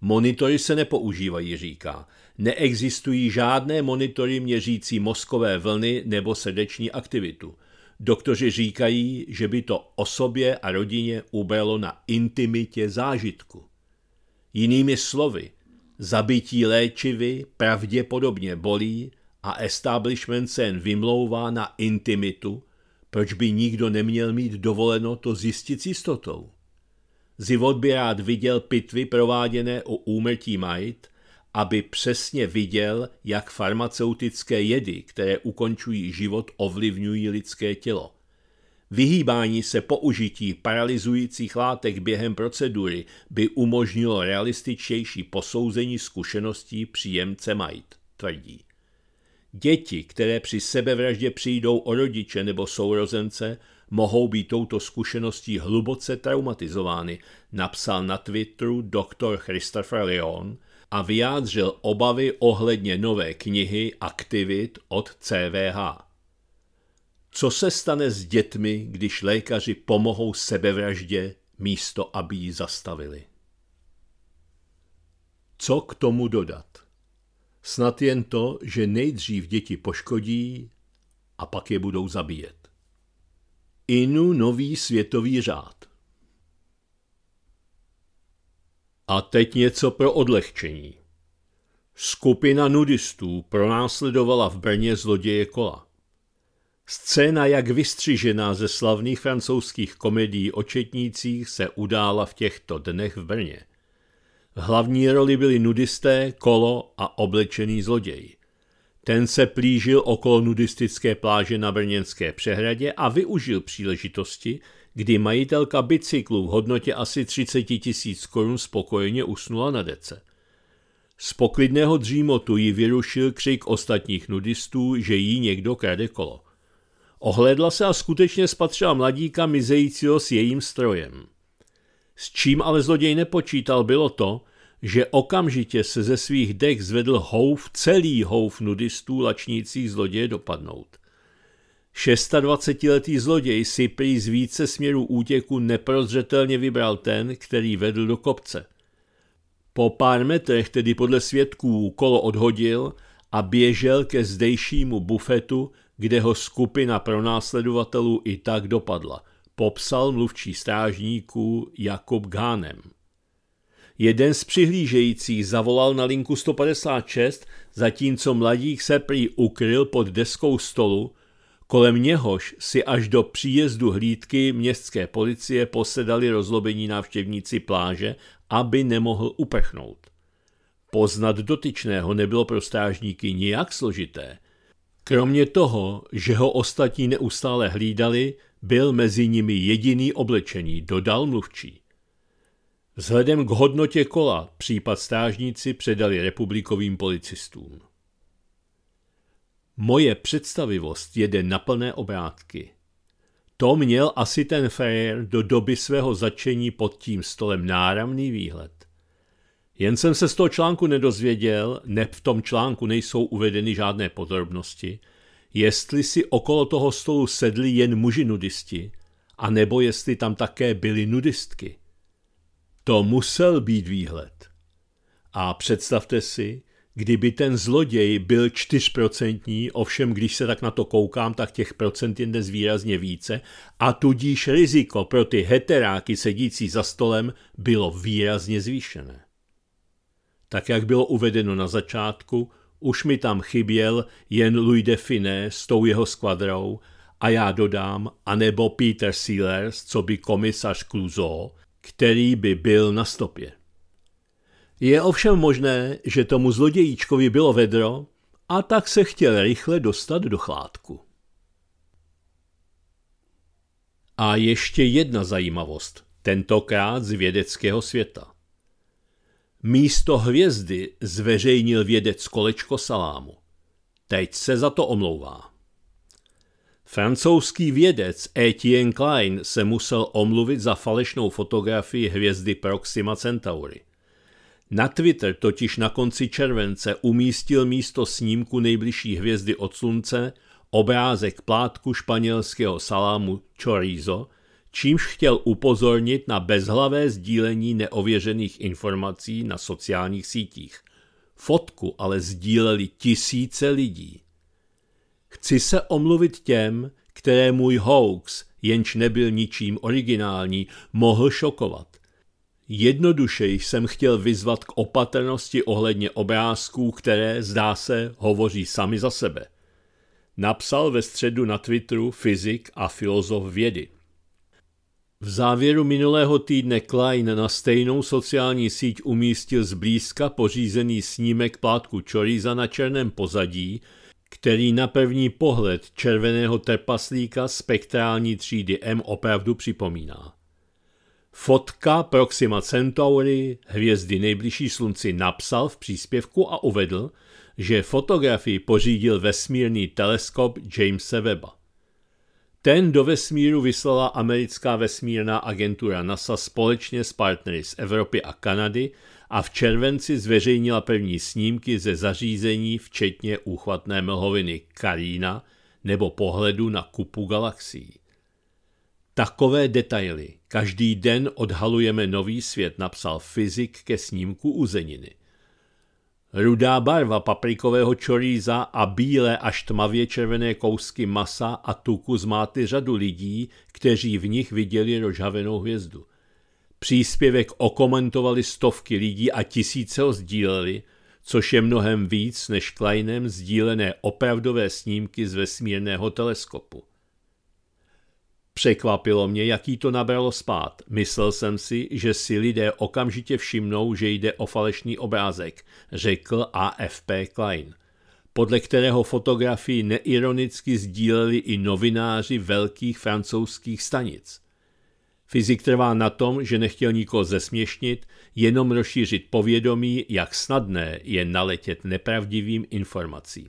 Monitory se nepoužívají, říká. Neexistují žádné monitory měřící mozkové vlny nebo srdeční aktivitu. Doktoři říkají, že by to osobě a rodině ubralo na intimitě zážitku. Jinými slovy, zabití léčivy pravděpodobně bolí a establishment se jen vymlouvá na intimitu, proč by nikdo neměl mít dovoleno to zjistit s jistotou? Zivot by rád viděl pitvy prováděné o úmrtí majit, aby přesně viděl, jak farmaceutické jedy, které ukončují život, ovlivňují lidské tělo. Vyhýbání se použití paralyzujících látek během procedury by umožnilo realističtější posouzení zkušeností příjemce majit, tvrdí. Děti, které při sebevraždě přijdou o rodiče nebo sourozence, mohou být touto zkušeností hluboce traumatizovány, napsal na Twitteru doktor Christopher Leon a vyjádřil obavy ohledně nové knihy Aktivit od CVH. Co se stane s dětmi, když lékaři pomohou sebevraždě místo, aby ji zastavili? Co k tomu dodat? Snad jen to, že nejdřív děti poškodí a pak je budou zabíjet. Inu nový světový řád. A teď něco pro odlehčení. Skupina nudistů pronásledovala v Brně zloděje kola. Scéna, jak vystřižená ze slavných francouzských komedií o četnících, se udála v těchto dnech v Brně. V hlavní roli byli nudisté, kolo a oblečený zloděj. Ten se plížil okolo nudistické pláže na Brněnské přehradě a využil příležitosti, kdy majitelka bicyklu v hodnotě asi 30 tisíc korun spokojeně usnula na dece. Z poklidného dřímotu ji vyrušil křik ostatních nudistů, že jí někdo krade kolo. Ohledla se a skutečně spatřila mladíka mizejícího s jejím strojem. S čím ale zloděj nepočítal, bylo to, že okamžitě se ze svých dech zvedl houf, celý houf nudistů lačnících zloděje dopadnout. 26-letý zloděj si prý z více směrů útěku neprozřetelně vybral ten, který vedl do kopce. Po pár metrech tedy podle svědků kolo odhodil a běžel ke zdejšímu bufetu, kde ho skupina pronásledovatelů i tak dopadla – popsal mluvčí strážníků Jakob Gánem. Jeden z přihlížejících zavolal na linku 156, zatímco mladík se prý ukryl pod deskou stolu, kolem něhož si až do příjezdu hlídky městské policie posedali rozlobení návštěvníci pláže, aby nemohl uprchnout. Poznat dotyčného nebylo pro strážníky nijak složité. Kromě toho, že ho ostatní neustále hlídali, byl mezi nimi jediný oblečený, dodal mluvčí. Vzhledem k hodnotě kola případ stážníci předali republikovým policistům. Moje představivost jede na plné obrátky. To měl asi ten Fair do doby svého začení pod tím stolem náramný výhled. Jen jsem se z toho článku nedozvěděl, ne v tom článku nejsou uvedeny žádné podrobnosti, jestli si okolo toho stolu sedli jen muži nudisti, a nebo jestli tam také byly nudistky. To musel být výhled. A představte si, kdyby ten zloděj byl čtyřprocentní, ovšem když se tak na to koukám, tak těch procent je dnes výrazně více a tudíž riziko pro ty heteráky sedící za stolem bylo výrazně zvýšené. Tak jak bylo uvedeno na začátku, už mi tam chyběl jen Louis de Finé s tou jeho skvadrou a já dodám, anebo Peter Sealers, co by komisař Kluzo, který by byl na stopě. Je ovšem možné, že tomu zlodějíčkovi bylo vedro a tak se chtěl rychle dostat do chládku. A ještě jedna zajímavost, tentokrát z vědeckého světa. Místo hvězdy zveřejnil vědec kolečko salámu. Teď se za to omlouvá. Francouzský vědec Etienne Klein se musel omluvit za falešnou fotografii hvězdy Proxima Centauri. Na Twitter totiž na konci července umístil místo snímku nejbližší hvězdy od slunce obrázek plátku španělského salámu chorizo, čímž chtěl upozornit na bezhlavé sdílení neověřených informací na sociálních sítích. Fotku ale sdíleli tisíce lidí. Chci se omluvit těm, které můj hoax, jenž nebyl ničím originální, mohl šokovat. Jednoduše jsem chtěl vyzvat k opatrnosti ohledně obrázků, které, zdá se, hovoří sami za sebe. Napsal ve středu na Twitteru fyzik a filozof vědy. V závěru minulého týdne Klein na stejnou sociální síť umístil zblízka pořízený snímek plátku Choriza na černém pozadí, který na první pohled červeného trpaslíka spektrální třídy M opravdu připomíná. Fotka Proxima Centauri, hvězdy nejbližší slunci, napsal v příspěvku a uvedl, že fotografii pořídil vesmírný teleskop Jamesa Webba. Ten do vesmíru vyslala americká vesmírná agentura NASA společně s partnery z Evropy a Kanady a v červenci zveřejnila první snímky ze zařízení, včetně úchvatné mlhoviny Karína nebo pohledu na kupu galaxií. Takové detaily. Každý den odhalujeme nový svět, napsal fyzik ke snímku uzeniny. Rudá barva paprikového čoríza a bílé až tmavě červené kousky masa a tuku zmáty řadu lidí, kteří v nich viděli rožhavenou hvězdu. Příspěvek okomentovali stovky lidí a tisíce ho sdíleli, což je mnohem víc než Kleinem sdílené opravdové snímky z vesmírného teleskopu. Překvapilo mě, jaký to nabralo spát. Myslel jsem si, že si lidé okamžitě všimnou, že jde o falešný obrázek, řekl AFP Klein, podle kterého fotografii neironicky sdíleli i novináři velkých francouzských stanic. Fyzik trvá na tom, že nechtěl nikoho zesměšnit, jenom rozšířit povědomí, jak snadné je naletět nepravdivým informacím.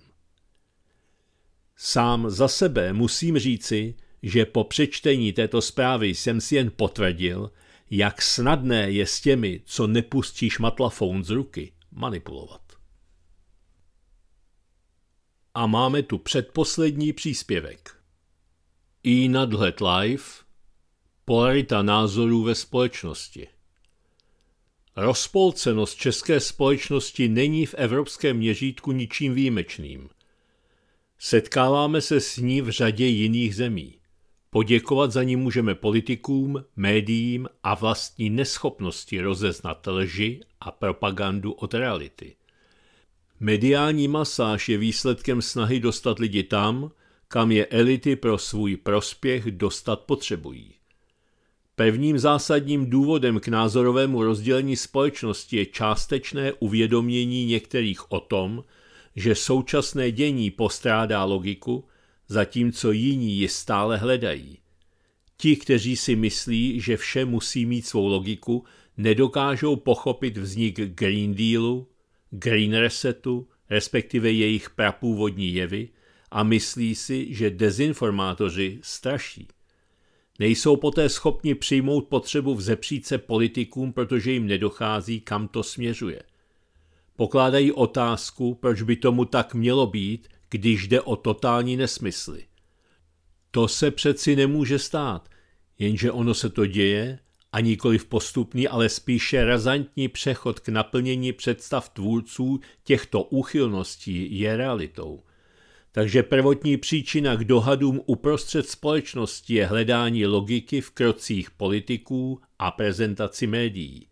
Sám za sebe musím říci, že po přečtení této zprávy jsem si jen potvrdil, jak snadné je s těmi, co nepustí šmatlafoun z ruky, manipulovat. A máme tu předposlední příspěvek. I nadhled live Polarita názorů ve společnosti Rozpolcenost české společnosti není v evropském měřítku ničím výjimečným. Setkáváme se s ní v řadě jiných zemí. Poděkovat za ní můžeme politikům, médiím a vlastní neschopnosti rozeznat lži a propagandu od reality. Mediální masáž je výsledkem snahy dostat lidi tam, kam je elity pro svůj prospěch dostat potřebují. Pevným zásadním důvodem k názorovému rozdělení společnosti je částečné uvědomění některých o tom, že současné dění postrádá logiku zatímco jiní ji stále hledají. Ti, kteří si myslí, že vše musí mít svou logiku, nedokážou pochopit vznik Green Dealu, Green Resetu, respektive jejich prapůvodní jevy a myslí si, že dezinformátoři straší. Nejsou poté schopni přijmout potřebu vzepřít se politikům, protože jim nedochází, kam to směřuje. Pokládají otázku, proč by tomu tak mělo být, když jde o totální nesmysly. To se přeci nemůže stát, jenže ono se to děje a nikoli v postupný, ale spíše razantní přechod k naplnění představ tvůrců těchto úchylností je realitou. Takže prvotní příčina k dohadům uprostřed společnosti je hledání logiky v krocích politiků a prezentaci médií.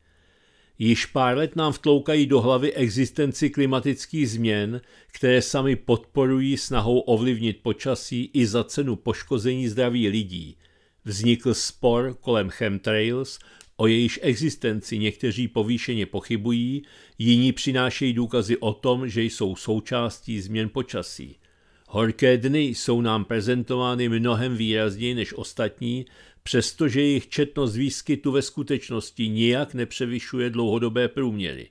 Již pár let nám vtloukají do hlavy existenci klimatických změn, které sami podporují snahou ovlivnit počasí i za cenu poškození zdraví lidí. Vznikl spor kolem chemtrails, o jejíž existenci někteří povýšeně pochybují, jiní přinášejí důkazy o tom, že jsou součástí změn počasí. Horké dny jsou nám prezentovány mnohem výrazněji než ostatní přestože jejich četnost výskytu ve skutečnosti nijak nepřevyšuje dlouhodobé průměry.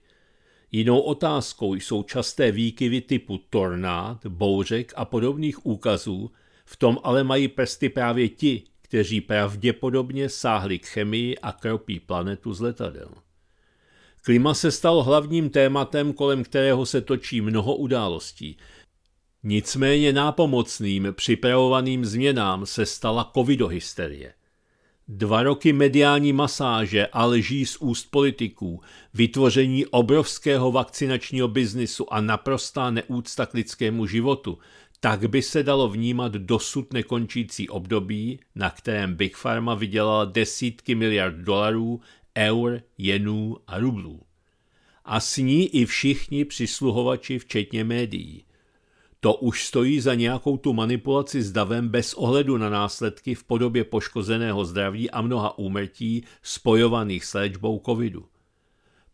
Jinou otázkou jsou časté výkyvy typu tornád, bouřek a podobných úkazů, v tom ale mají prsty právě ti, kteří pravděpodobně sáhli k chemii a kropí planetu z letadel. Klima se stal hlavním tématem, kolem kterého se točí mnoho událostí. Nicméně nápomocným připravovaným změnám se stala covidohysterie. Dva roky mediální masáže a lží z úst politiků, vytvoření obrovského vakcinačního biznisu a naprostá neúcta k lidskému životu, tak by se dalo vnímat dosud nekončící období, na kterém Big Pharma vydělala desítky miliard dolarů, eur, jenů a rublů. A s ní i všichni přisluhovači, včetně médií. To už stojí za nějakou tu manipulaci s davem bez ohledu na následky v podobě poškozeného zdraví a mnoha úmrtí spojovaných s léčbou covidu.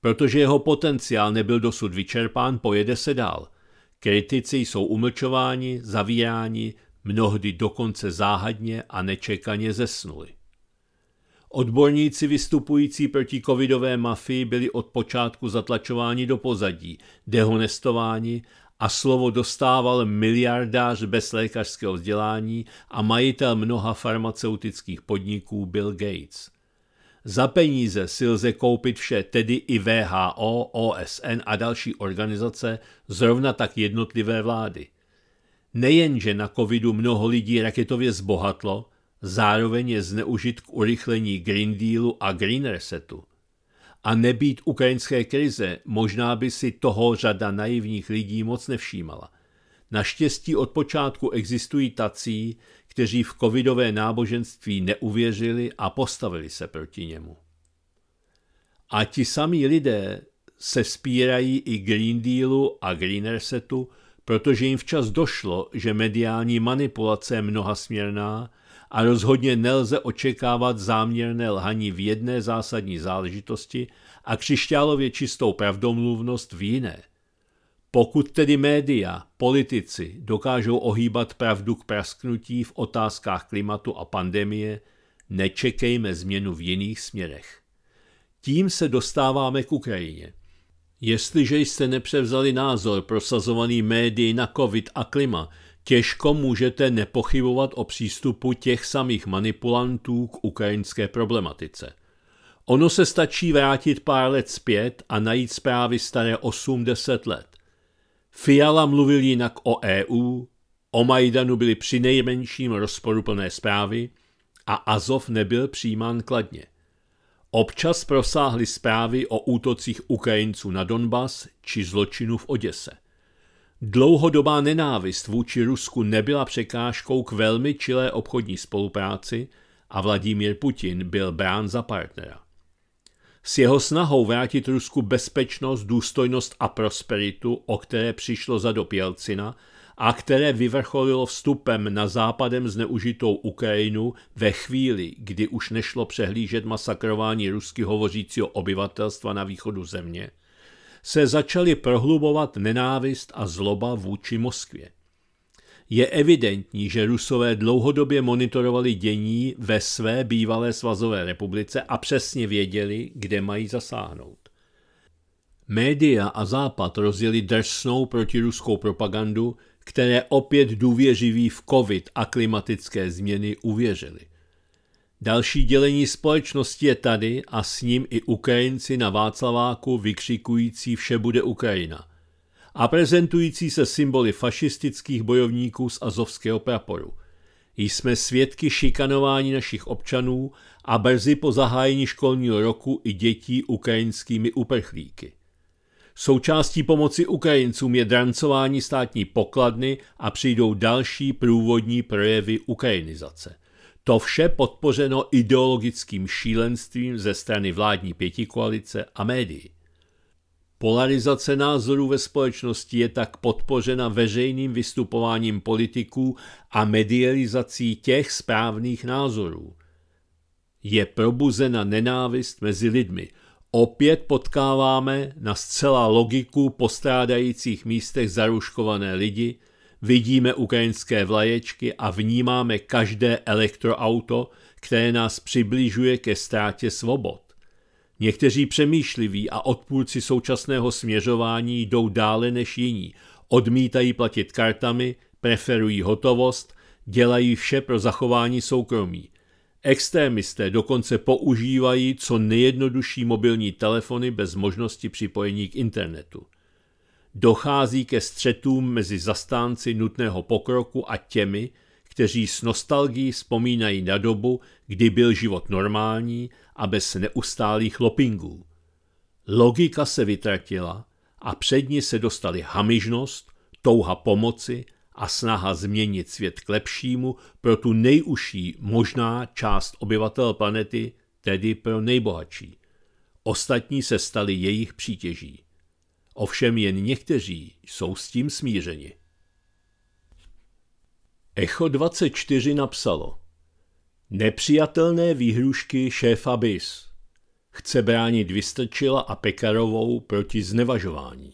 Protože jeho potenciál nebyl dosud vyčerpán, pojede se dál. Kritici jsou umlčováni, zavíráni, mnohdy dokonce záhadně a nečekaně zesnuli. Odborníci vystupující proti covidové mafii byli od počátku zatlačováni do pozadí, dehonestováni a slovo dostával miliardář bez lékařského vzdělání a majitel mnoha farmaceutických podniků Bill Gates. Za peníze si lze koupit vše, tedy i VHO, OSN a další organizace, zrovna tak jednotlivé vlády. Nejenže na covidu mnoho lidí raketově zbohatlo, zároveň je zneužit k urychlení Green Dealu a Green Resetu – a nebýt ukrajinské krize, možná by si toho řada naivních lidí moc nevšímala. Naštěstí od počátku existují tací, kteří v covidové náboženství neuvěřili a postavili se proti němu. A ti samí lidé se spírají i Green Dealu a Green Resetu, protože jim včas došlo, že mediální manipulace je mnohasměrná a rozhodně nelze očekávat záměrné lhaní v jedné zásadní záležitosti a křišťálově čistou pravdomluvnost v jiné. Pokud tedy média, politici dokážou ohýbat pravdu k prasknutí v otázkách klimatu a pandemie, nečekejme změnu v jiných směrech. Tím se dostáváme k Ukrajině. Jestliže jste nepřevzali názor prosazovaný médií na COVID a klima, těžko můžete nepochybovat o přístupu těch samých manipulantů k ukrajinské problematice. Ono se stačí vrátit pár let zpět a najít zprávy staré 8-10 let. Fiala mluvil jinak o EU, o Majdanu byly při nejmenším rozporuplné zprávy a Azov nebyl přijímán kladně. Občas prosáhly zprávy o útocích Ukrajinců na Donbas či zločinu v Oděse. Dlouhodobá nenávist vůči Rusku nebyla překážkou k velmi čilé obchodní spolupráci a Vladimír Putin byl brán za partnera. S jeho snahou vrátit Rusku bezpečnost, důstojnost a prosperitu, o které přišlo za dob Jelcina a které vyvrcholilo vstupem na západem zneužitou Ukrajinu ve chvíli, kdy už nešlo přehlížet masakrování rusky hovořícího obyvatelstva na východu země – se začaly prohlubovat nenávist a zloba vůči Moskvě. Je evidentní, že Rusové dlouhodobě monitorovali dění ve své bývalé svazové republice a přesně věděli, kde mají zasáhnout. Média a Západ rozjeli drsnou protiruskou propagandu, které opět důvěřiví v covid a klimatické změny uvěřili. Další dělení společnosti je tady a s ním i Ukrajinci na Václaváku vykřikující Vše bude Ukrajina a prezentující se symboly fašistických bojovníků z azovského praporu. Jsme svědky šikanování našich občanů a brzy po zahájení školního roku i dětí ukrajinskými uprchlíky. Součástí pomoci Ukrajincům je drancování státní pokladny a přijdou další průvodní projevy ukrajinizace – to vše podpořeno ideologickým šílenstvím ze strany vládní pětikoalice a médií. Polarizace názorů ve společnosti je tak podpořena veřejným vystupováním politiků a medializací těch správných názorů. Je probuzena nenávist mezi lidmi. Opět potkáváme na zcela logiku postrádajících místech zaruškované lidi, Vidíme ukrajinské vlaječky a vnímáme každé elektroauto, které nás přibližuje ke ztrátě svobod. Někteří přemýšliví a odpůrci současného směřování jdou dále než jiní, odmítají platit kartami, preferují hotovost, dělají vše pro zachování soukromí. Extrémisté dokonce používají co nejjednodušší mobilní telefony bez možnosti připojení k internetu dochází ke střetům mezi zastánci nutného pokroku a těmi, kteří s nostalgií vzpomínají na dobu, kdy byl život normální a bez neustálých lopingů. Logika se vytratila a před ní se dostali hamižnost, touha pomoci a snaha změnit svět k lepšímu pro tu nejužší možná část obyvatel planety, tedy pro nejbohatší. Ostatní se stali jejich přítěží. Ovšem jen někteří jsou s tím smířeni. Echo 24 napsalo Nepřijatelné výhrušky šéfa BIS. Chce bránit Vystrčila a Pekarovou proti znevažování.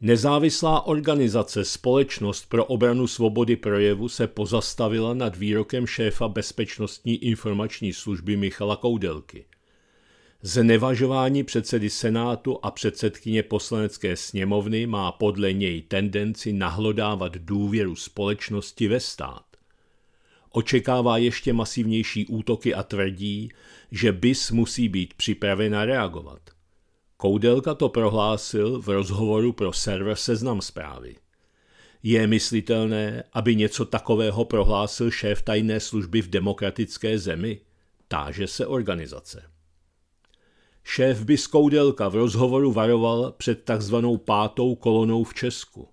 Nezávislá organizace Společnost pro obranu svobody projevu se pozastavila nad výrokem šéfa Bezpečnostní informační služby Michala Koudelky. Znevažování předsedy Senátu a předsedkyně poslanecké sněmovny má podle něj tendenci nahlodávat důvěru společnosti ve stát. Očekává ještě masivnější útoky a tvrdí, že BIS musí být připravena reagovat. Koudelka to prohlásil v rozhovoru pro server Seznam zprávy. Je myslitelné, aby něco takového prohlásil šéf tajné služby v demokratické zemi? Táže se organizace. Šéf Biskoudelka v rozhovoru varoval před takzvanou pátou kolonou v Česku.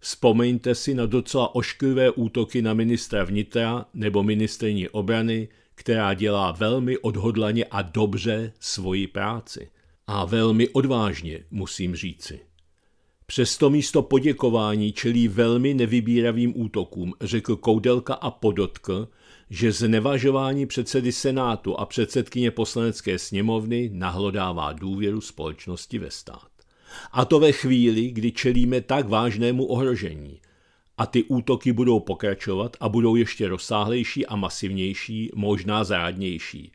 Vzpomeňte si na docela ošklivé útoky na ministra vnitra nebo ministrní obrany, která dělá velmi odhodlaně a dobře svoji práci. A velmi odvážně, musím říci. Přesto místo poděkování čelí velmi nevybíravým útokům, řekl Koudelka a podotkl, že znevažování předsedy Senátu a předsedkyně poslanecké sněmovny nahlodává důvěru společnosti ve stát. A to ve chvíli, kdy čelíme tak vážnému ohrožení. A ty útoky budou pokračovat a budou ještě rozsáhlejší a masivnější, možná zrádnější.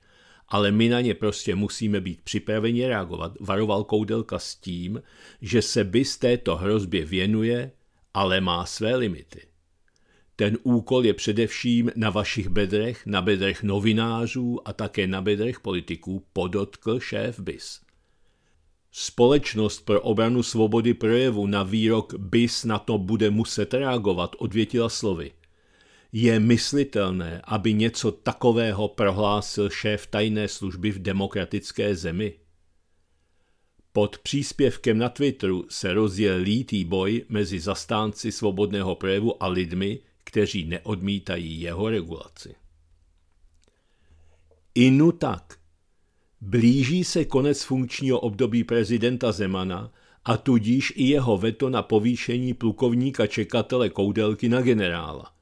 Ale my na ně prostě musíme být připraveni reagovat, varoval Koudelka s tím, že se BIS této hrozbě věnuje, ale má své limity. Ten úkol je především na vašich bedrech, na bedrech novinářů a také na bedrech politiků, podotkl šéf BIS. Společnost pro obranu svobody projevu na výrok BIS na to bude muset reagovat, odvětila slovy. Je myslitelné, aby něco takového prohlásil šéf tajné služby v demokratické zemi? Pod příspěvkem na Twitteru se rozjel lítý boj mezi zastánci svobodného projevu a lidmi, kteří neodmítají jeho regulaci. Inu tak. Blíží se konec funkčního období prezidenta Zemana a tudíž i jeho veto na povýšení plukovníka čekatele Koudelky na generála.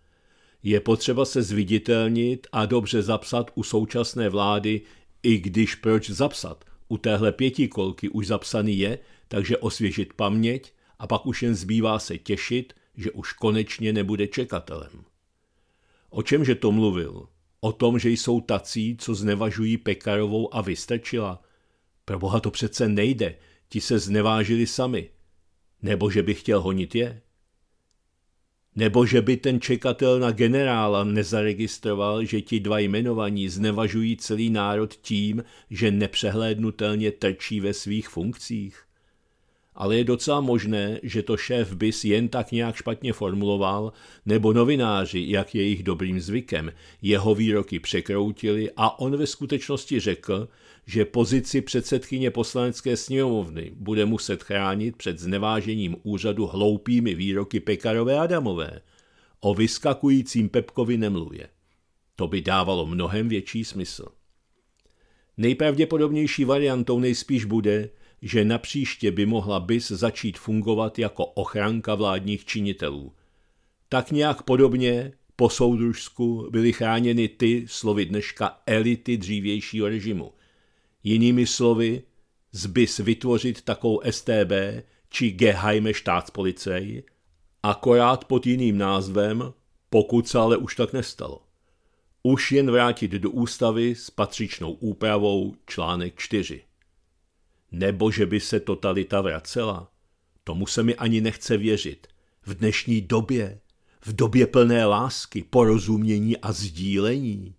Je potřeba se zviditelnit a dobře zapsat u současné vlády, i když proč zapsat, u téhle pětikolky už zapsaný je, takže osvěžit paměť a pak už jen zbývá se těšit, že už konečně nebude čekatelem. O čemže to mluvil? O tom, že jsou tací, co znevažují Pekarovou a vystačila? Pro boha to přece nejde, ti se znevážili sami. Nebo že by chtěl honit je? Nebo že by ten čekatel na generála nezaregistroval, že ti dva jmenovaní znevažují celý národ tím, že nepřehlédnutelně trčí ve svých funkcích? ale je docela možné, že to šéf bys jen tak nějak špatně formuloval, nebo novináři, jak je jejich dobrým zvykem, jeho výroky překroutili a on ve skutečnosti řekl, že pozici předsedkyně poslanecké sněmovny bude muset chránit před znevážením úřadu hloupými výroky Pekarové Adamové. O vyskakujícím Pepkovi nemluvě. To by dávalo mnohem větší smysl. Nejpravděpodobnější variantou nejspíš bude, že napříště by mohla BIS začít fungovat jako ochranka vládních činitelů. Tak nějak podobně po soudružsku byly chráněny ty, slovy dneška, elity dřívějšího režimu. Jinými slovy, zbys vytvořit takovou STB či Geheime štátspolicej, akorát pod jiným názvem, pokud se ale už tak nestalo. Už jen vrátit do ústavy s patřičnou úpravou článek 4. Nebo že by se totalita vracela. Tomu se mi ani nechce věřit. V dnešní době, v době plné lásky, porozumění a sdílení.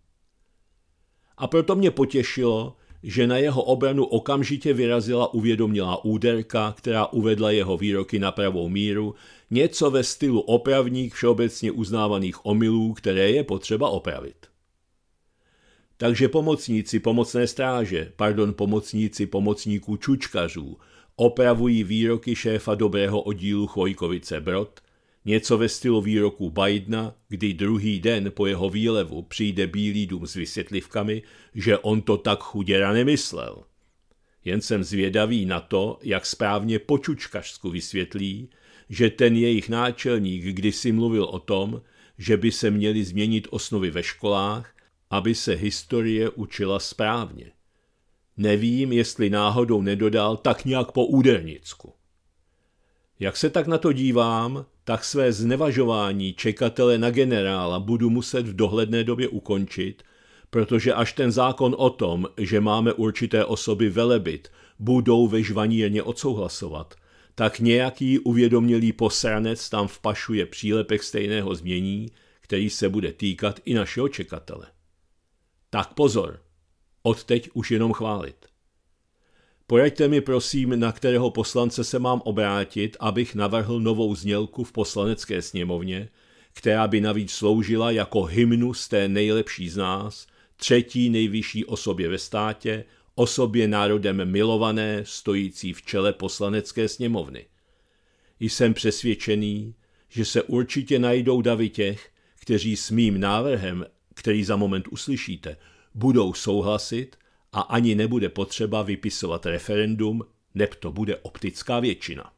A proto mě potěšilo, že na jeho obranu okamžitě vyrazila uvědomělá úderka, která uvedla jeho výroky na pravou míru, něco ve stylu opravník všeobecně uznávaných omylů, které je potřeba opravit. Takže pomocníci pomocné stráže, pardon, pomocníci pomocníků čučkařů, opravují výroky šéfa dobrého oddílu Chvojkovice Brod, něco ve stylu výroku Bidena, kdy druhý den po jeho výlevu přijde Bílý dům s vysvětlivkami, že on to tak chuděra nemyslel. Jen jsem zvědavý na to, jak správně po čučkařsku vysvětlí, že ten jejich náčelník kdysi mluvil o tom, že by se měly změnit osnovy ve školách aby se historie učila správně. Nevím, jestli náhodou nedodal tak nějak po údernicku. Jak se tak na to dívám, tak své znevažování čekatele na generála budu muset v dohledné době ukončit, protože až ten zákon o tom, že máme určité osoby velebit, budou ve žvanírně odsouhlasovat, tak nějaký uvědomělý posranec tam vpašuje přílepek stejného změní, který se bude týkat i našeho čekatele. Tak pozor, odteď už jenom chválit. Pojďte mi prosím, na kterého poslance se mám obrátit, abych navrhl novou znělku v poslanecké sněmovně, která by navíc sloužila jako hymnus té nejlepší z nás, třetí nejvyšší osobě ve státě, osobě národem milované, stojící v čele poslanecké sněmovny. Jsem přesvědčený, že se určitě najdou davy těch, kteří s mým návrhem který za moment uslyšíte, budou souhlasit a ani nebude potřeba vypisovat referendum, neb to bude optická většina.